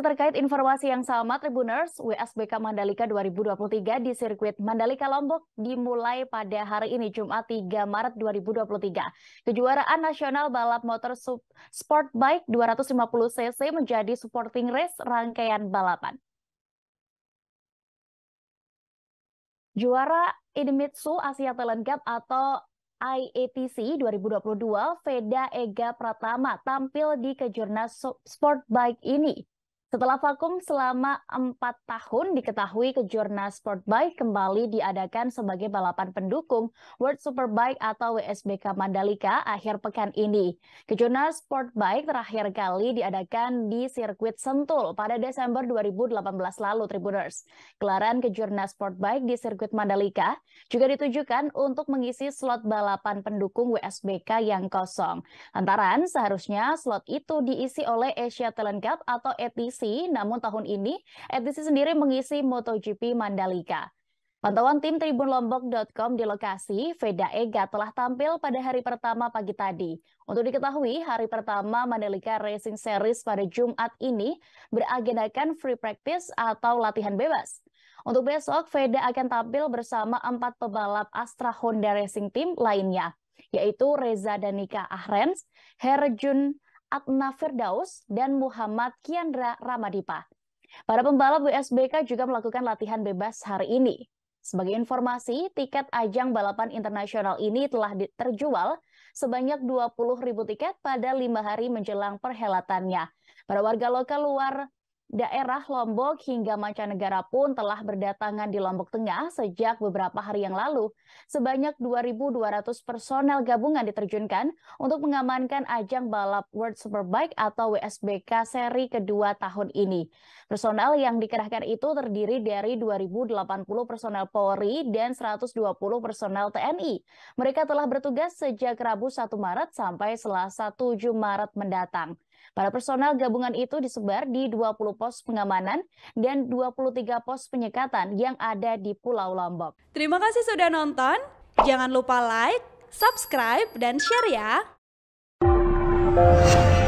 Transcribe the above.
Terkait informasi yang sama, Tribuners WSBK Mandalika 2023 di sirkuit Mandalika Lombok dimulai pada hari ini Jumat 3 Maret 2023. Kejuaraan nasional balap motor sport bike 250cc menjadi supporting race rangkaian balapan. Juara Idemitsu Asia Talent Cup atau IATC 2022, Veda Ega Pratama tampil di kejurnas sport bike ini. Setelah vakum selama empat tahun, diketahui kejurnas Sportbike kembali diadakan sebagai balapan pendukung World Superbike atau WSBK Mandalika akhir pekan ini. Kejurnas Sportbike terakhir kali diadakan di sirkuit Sentul pada Desember 2018 lalu, Tribuners. Gelaran kejurnas Sportbike di sirkuit Mandalika juga ditujukan untuk mengisi slot balapan pendukung WSBK yang kosong. Antara seharusnya slot itu diisi oleh Asia Talent Cup atau ETC mengisi, namun tahun ini ATC sendiri mengisi MotoGP Mandalika. Pantauan tim tribunlombok.com di lokasi, Veda Ega telah tampil pada hari pertama pagi tadi. Untuk diketahui, hari pertama Mandalika Racing Series pada Jumat ini beragendakan free practice atau latihan bebas. Untuk besok, Veda akan tampil bersama empat pebalap Astra Honda Racing Team lainnya, yaitu Reza Danika Ahrens, Herjun Adna Firdaus dan Muhammad Kiandra Ramadipa. Para pembalap WSBK juga melakukan latihan bebas hari ini. Sebagai informasi, tiket ajang balapan internasional ini telah terjual sebanyak 20.000 tiket pada lima hari menjelang perhelatannya. Para warga lokal luar Daerah Lombok hingga mancanegara pun telah berdatangan di Lombok Tengah sejak beberapa hari yang lalu. Sebanyak 2.200 personel gabungan diterjunkan untuk mengamankan ajang balap World Superbike atau WSBK seri kedua tahun ini. Personel yang dikerahkan itu terdiri dari 2.080 personel Polri dan 120 personel TNI. Mereka telah bertugas sejak Rabu 1 Maret sampai Selasa 7 Maret mendatang. Para personel gabungan itu disebar di 20 pos pengamanan dan 23 pos penyekatan yang ada di Pulau Lombok. Terima kasih sudah nonton. Jangan lupa like, subscribe, dan share ya.